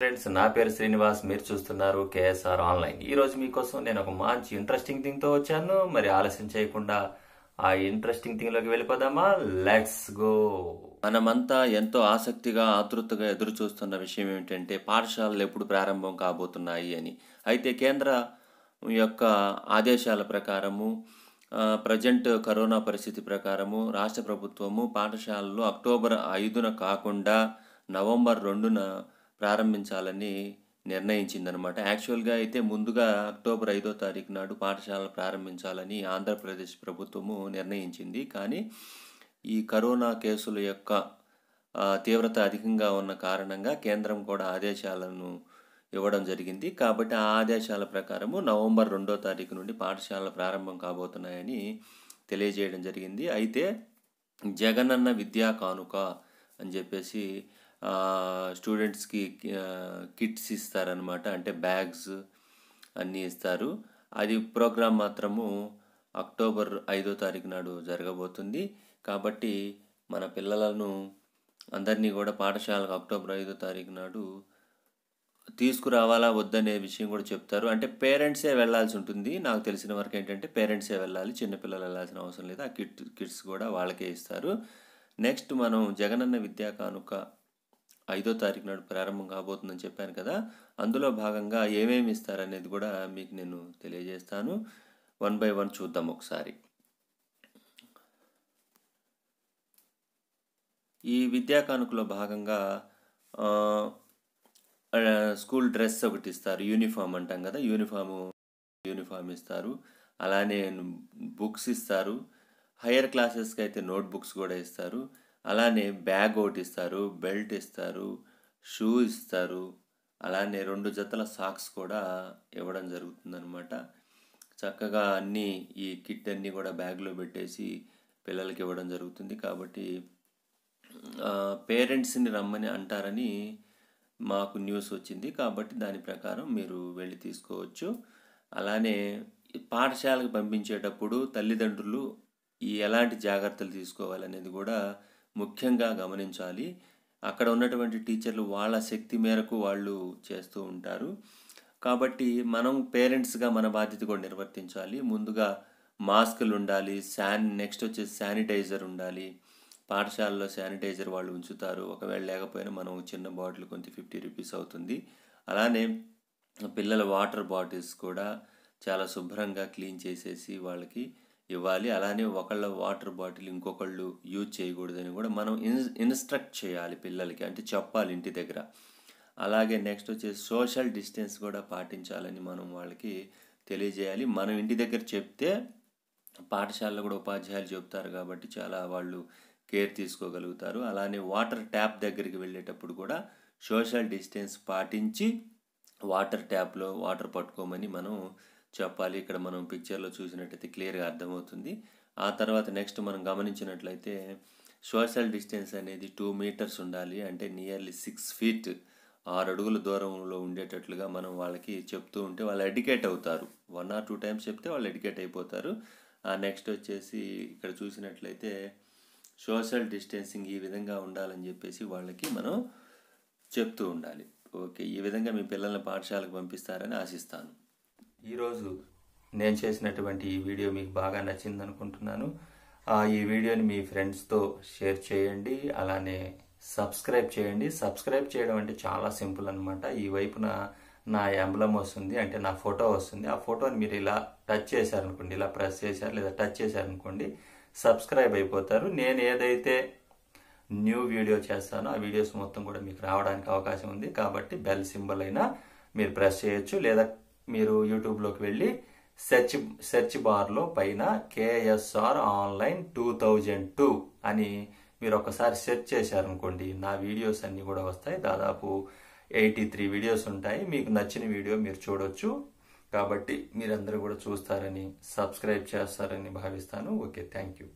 friends నా పేరు శ్రీనివాస్ మీరు చూస్తున్నారు కేఎస్ఆర్ ఆన్లైన్ ఈరోజు మీకోసం నేను ఒక మంచి ఇంట్రెస్టింగ్ థింగ్తో వచ్చాను మరి ఆలస్యం చేయకుండా ఆ ఇంట్రెస్టింగ్ థింగ్లోకి వెళ్ళిపోదామా లెట్స్ గో మనమంతా ఎంతో ఆసక్తిగా ఆతృతగా ఎదురు చూస్తున్న విషయం ఏమిటంటే పాఠశాలలు ఎప్పుడు ప్రారంభం కాబోతున్నాయి అని అయితే కేంద్ర యొక్క ఆదేశాల ప్రకారము ప్రజెంట్ కరోనా పరిస్థితి ప్రకారము రాష్ట్ర ప్రభుత్వము పాఠశాలలు అక్టోబర్ ఐదున కాకుండా నవంబర్ రెండున ప్రారంభించాలని నిర్ణయించిందనమాట యాక్చువల్గా అయితే ముందుగా అక్టోబర్ ఐదో తారీఖు నాడు పాఠశాలలు ప్రారంభించాలని ఆంధ్రప్రదేశ్ ప్రభుత్వము నిర్ణయించింది కానీ ఈ కరోనా కేసుల యొక్క తీవ్రత అధికంగా ఉన్న కారణంగా కేంద్రం కూడా ఆదేశాలను ఇవ్వడం జరిగింది కాబట్టి ఆ ఆదేశాల ప్రకారము నవంబర్ రెండో తారీఖు నుండి పాఠశాలలు ప్రారంభం కాబోతున్నాయని తెలియజేయడం జరిగింది అయితే జగనన్న విద్యా కానుక అని చెప్పేసి స్టూడెంట్స్కి కిట్స్ ఇస్తారనమాట అంటే బ్యాగ్స్ అన్నీ ఇస్తారు అది ప్రోగ్రాం మాత్రము అక్టోబర్ ఐదో తారీఖు నాడు జరగబోతుంది కాబట్టి మన పిల్లలను అందరినీ కూడా పాఠశాలకు అక్టోబర్ ఐదో తారీఖు నాడు తీసుకురావాలా వద్దనే విషయం కూడా చెప్తారు అంటే పేరెంట్సే వెళ్ళాల్సి ఉంటుంది నాకు తెలిసిన వరకు ఏంటంటే పేరెంట్సే వెళ్ళాలి చిన్నపిల్లలు వెళ్ళాల్సిన అవసరం లేదు ఆ కిట్ కిట్స్ కూడా వాళ్ళకే ఇస్తారు నెక్స్ట్ మనం జగనన్న విద్యా కానుక ఐదో తారీఖు నాడు ప్రారంభం కాబోతుందని చెప్పాను కదా అందులో భాగంగా ఏమేమి ఇస్తారనేది కూడా మీకు నేను తెలియజేస్తాను వన్ బై వన్ చూద్దాం ఒకసారి ఈ విద్యా కానుకలో భాగంగా స్కూల్ డ్రెస్ ఒకటి ఇస్తారు యూనిఫామ్ అంటాం కదా యూనిఫాము యూనిఫామ్ ఇస్తారు అలానే బుక్స్ ఇస్తారు హయ్యర్ క్లాసెస్కి అయితే నోట్బుక్స్ కూడా ఇస్తారు అలానే బ్యాగ్ ఒకటి ఇస్తారు బెల్ట్ ఇస్తారు షూ ఇస్తారు అలానే రెండు జతల సాక్స్ కూడా ఇవ్వడం జరుగుతుందనమాట చక్కగా అన్నీ ఈ కిట్ అన్నీ కూడా బ్యాగ్లో పెట్టేసి పిల్లలకి ఇవ్వడం జరుగుతుంది కాబట్టి పేరెంట్స్ని రమ్మని అంటారని మాకు న్యూస్ వచ్చింది కాబట్టి దాని ప్రకారం మీరు వెళ్ళి తీసుకోవచ్చు అలానే పాఠశాలకు పంపించేటప్పుడు తల్లిదండ్రులు ఎలాంటి జాగ్రత్తలు తీసుకోవాలనేది కూడా ముఖ్యంగా గమనించాలి అక్కడ ఉన్నటువంటి టీచర్లు వాళ్ళ శక్తి మేరకు వాళ్ళు చేస్తూ ఉంటారు కాబట్టి మనం పేరెంట్స్గా మన బాధ్యత కూడా నిర్వర్తించాలి ముందుగా మాస్కులు ఉండాలి శాన్ నెక్స్ట్ వచ్చేసి శానిటైజర్ ఉండాలి పాఠశాలలో శానిటైజర్ వాళ్ళు ఉంచుతారు ఒకవేళ లేకపోయినా మనం చిన్న బాటిల్ కొంత ఫిఫ్టీ రూపీస్ అవుతుంది అలానే పిల్లల వాటర్ బాటిల్స్ కూడా చాలా శుభ్రంగా క్లీన్ చేసేసి వాళ్ళకి ఇవ్వాలి అలానే ఒకళ్ళ వాటర్ బాటిల్ ఇంకొకళ్ళు యూజ్ చేయకూడదని కూడా మనం ఇన్ ఇన్స్ట్రక్ట్ చేయాలి పిల్లలకి అంటే చెప్పాలి ఇంటి దగ్గర అలాగే నెక్స్ట్ వచ్చేసి సోషల్ డిస్టెన్స్ కూడా పాటించాలని మనం వాళ్ళకి తెలియజేయాలి మనం ఇంటి దగ్గర చెప్తే పాఠశాలలో కూడా ఉపాధ్యాయులు చెప్తారు కాబట్టి చాలా వాళ్ళు కేర్ తీసుకోగలుగుతారు అలానే వాటర్ ట్యాప్ దగ్గరికి వెళ్ళేటప్పుడు కూడా సోషల్ డిస్టెన్స్ పాటించి వాటర్ ట్యాప్లో వాటర్ పట్టుకోమని మనం చెప్పాలి ఇక్కడ మనం పిక్చర్లో చూసినట్టయితే క్లియర్గా అర్థమవుతుంది ఆ తర్వాత నెక్స్ట్ మనం గమనించినట్లయితే సోషల్ డిస్టెన్స్ అనేది టూ మీటర్స్ ఉండాలి అంటే నియర్లీ సిక్స్ ఫీట్ ఆరు అడుగుల దూరంలో ఉండేటట్లుగా మనం వాళ్ళకి చెప్తూ ఉంటే వాళ్ళు ఎడ్యుకేట్ అవుతారు వన్ ఆర్ టూ టైమ్స్ చెప్తే వాళ్ళు ఎడ్యుకేట్ అయిపోతారు నెక్స్ట్ వచ్చేసి ఇక్కడ చూసినట్లయితే సోషల్ డిస్టెన్సింగ్ ఈ విధంగా ఉండాలని చెప్పేసి వాళ్ళకి మనం చెప్తూ ఉండాలి ఓకే ఈ విధంగా మీ పిల్లల్ని పాఠశాలకు పంపిస్తారని ఆశిస్తాను ఈరోజు నేను చేసినటువంటి ఈ వీడియో మీకు బాగా నచ్చింది అనుకుంటున్నాను ఈ వీడియోని మీ ఫ్రెండ్స్తో షేర్ చేయండి అలానే సబ్స్క్రైబ్ చేయండి సబ్స్క్రైబ్ చేయడం అంటే చాలా సింపుల్ అనమాట ఈ వైపున నా ఎంబలం వస్తుంది అంటే నా ఫోటో వస్తుంది ఆ ఫోటోని మీరు ఇలా టచ్ చేశారనుకోండి ఇలా ప్రెస్ చేశారు లేదా టచ్ చేశారనుకోండి సబ్స్క్రైబ్ అయిపోతారు నేను ఏదైతే న్యూ వీడియో చేస్తానో ఆ వీడియోస్ మొత్తం కూడా మీకు రావడానికి అవకాశం ఉంది కాబట్టి బెల్ సింబల్ అయినా మీరు ప్రెస్ చేయొచ్చు లేదా మీరు యూట్యూబ్లోకి వెళ్ళి సెర్చ్ సెర్చ్ బార్లో పైన KSR online two thousand two అని మీరు ఒకసారి సెర్చ్ చేశారనుకోండి నా వీడియోస్ అన్నీ కూడా వస్తాయి దాదాపు ఎయిటీ త్రీ వీడియోస్ ఉంటాయి మీకు నచ్చిన వీడియో మీరు చూడొచ్చు కాబట్టి మీరందరూ కూడా చూస్తారని సబ్స్క్రైబ్ చేస్తారని భావిస్తాను ఓకే థ్యాంక్ యూ